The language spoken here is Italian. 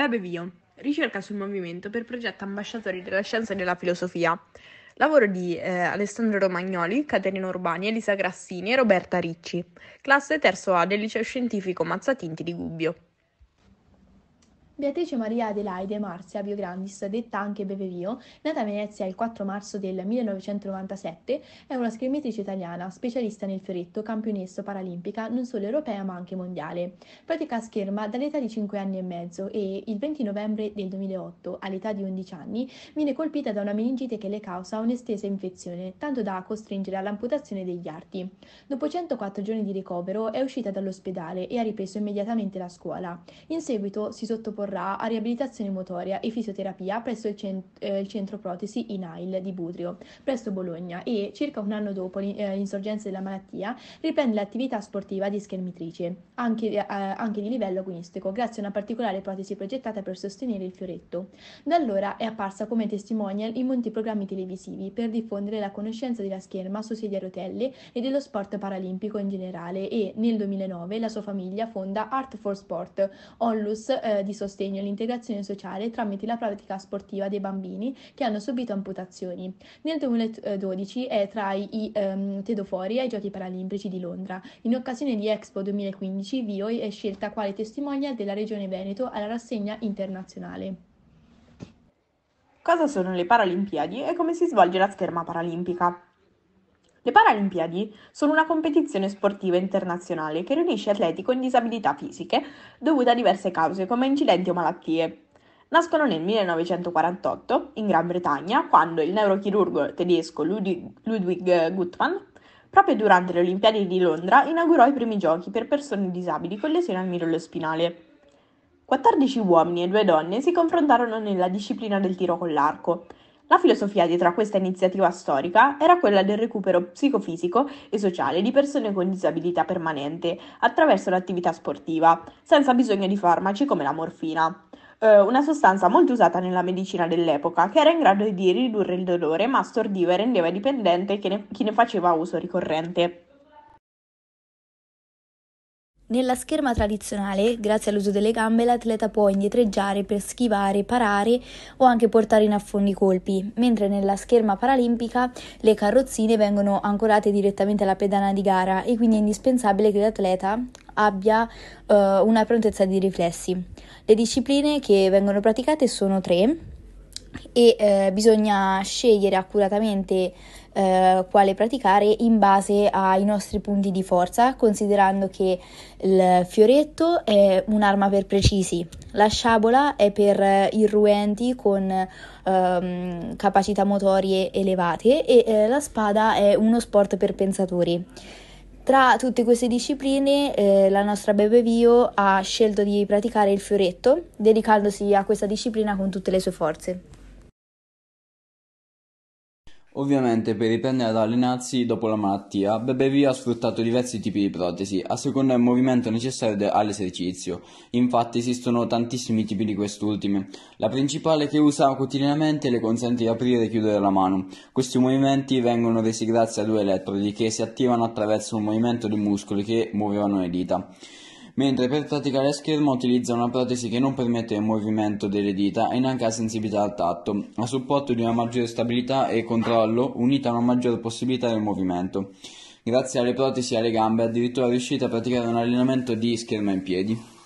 Bebe Vio, ricerca sul movimento per progetto Ambasciatori della Scienza e della Filosofia. Lavoro di eh, Alessandro Romagnoli, Caterina Urbani, Elisa Grassini e Roberta Ricci. Classe terzo A del Liceo Scientifico Mazzatinti di Gubbio. Beatrice Maria Adelaide Marzia Grandis, detta anche Bevevio, nata a Venezia il 4 marzo del 1997, è una scrimmitrice italiana, specialista nel fioretto, campionessa paralimpica non solo europea ma anche mondiale. Pratica scherma dall'età di 5 anni e mezzo e il 20 novembre del 2008, all'età di 11 anni, viene colpita da una meningite che le causa un'estesa infezione, tanto da costringere all'amputazione degli arti. Dopo 104 giorni di ricovero è uscita dall'ospedale e ha ripreso immediatamente la scuola. In seguito si sottoporrà sottoporrà a riabilitazione motoria e fisioterapia presso il, cent- eh, il centro protesi in INAIL di Budrio, presso Bologna e circa un anno dopo eh, l'insorgenza della malattia riprende l'attività sportiva di schermitrice, anche, eh, anche di livello agonistico, grazie a una particolare protesi progettata per sostenere il fioretto. Da allora è apparsa come testimonial in molti programmi televisivi per diffondere la conoscenza della scherma su sedie a rotelle e dello sport paralimpico in generale e nel 2009 la sua famiglia fonda Art for Sport, onlus eh, di sostegno sostegno all'integrazione sociale tramite la pratica sportiva dei bambini che hanno subito amputazioni. Nel 2012 è tra i ehm, tedofori ai Giochi Paralimpici di Londra. In occasione di Expo 2015 Vioi è scelta quale testimonial della Regione Veneto alla rassegna internazionale. Cosa sono le Paralimpiadi e come si svolge la scherma paralimpica? Le Paralimpiadi sono una competizione sportiva internazionale che riunisce atleti con disabilità fisiche dovute a diverse cause come incidenti o malattie. Nascono nel 1948 in Gran Bretagna quando il neurochirurgo tedesco Ludwig Gutmann, proprio durante le Olimpiadi di Londra, inaugurò i primi giochi per persone disabili con lesione al mirollo spinale. 14 uomini e 2 donne si confrontarono nella disciplina del tiro con l'arco la filosofia dietro a questa iniziativa storica era quella del recupero psicofisico e sociale di persone con disabilità permanente attraverso l'attività sportiva, senza bisogno di farmaci come la morfina eh, una sostanza molto usata nella medicina dell'epoca che era in grado di ridurre il dolore ma stordiva e rendeva dipendente chi ne, faceva uso ricorrente. Nella scherma tradizionale, grazie all'uso delle gambe, l'atleta può indietreggiare per schivare, parare o anche portare in affondo i colpi, mentre nella scherma paralimpica le carrozzine vengono ancorate direttamente alla pedana di gara e quindi è indispensabile che l'atleta abbia uh, una prontezza di riflessi. Le discipline che vengono praticate sono tre e eh, bisogna scegliere accuratamente eh, quale praticare in base ai nostri punti di forza, considerando che il fioretto è un'arma per precisi, la sciabola è per irruenti con ehm, capacità motorie elevate e eh, la spada è uno sport per pensatori. Tra tutte queste discipline, eh, la nostra Bebe Vio ha scelto di praticare il fioretto, dedicandosi a questa disciplina con tutte le sue forze. Ovviamente per riprendere ad allenarsi dopo la malattia, Bebevio ha sfruttato diversi tipi di protesi, a seconda del movimento necessario all'esercizio. Infatti esistono tantissimi tipi di quest'ultime. La principale che usa quotidianamente le consente di aprire e chiudere la mano. Questi movimenti vengono resi grazie a due elettrodi che si attivano attraverso un movimento dei muscoli che muovevano le dita mentre per praticare a schermo utilizza una protesi che non permette il movimento delle dita e neanche la sensibilità al tatto, a supporto di una maggiore stabilità e controllo unita a una maggiore possibilità del movimento. Grazie alle protesi e alle gambe addirittura riuscite a praticare un allenamento di scherma in piedi.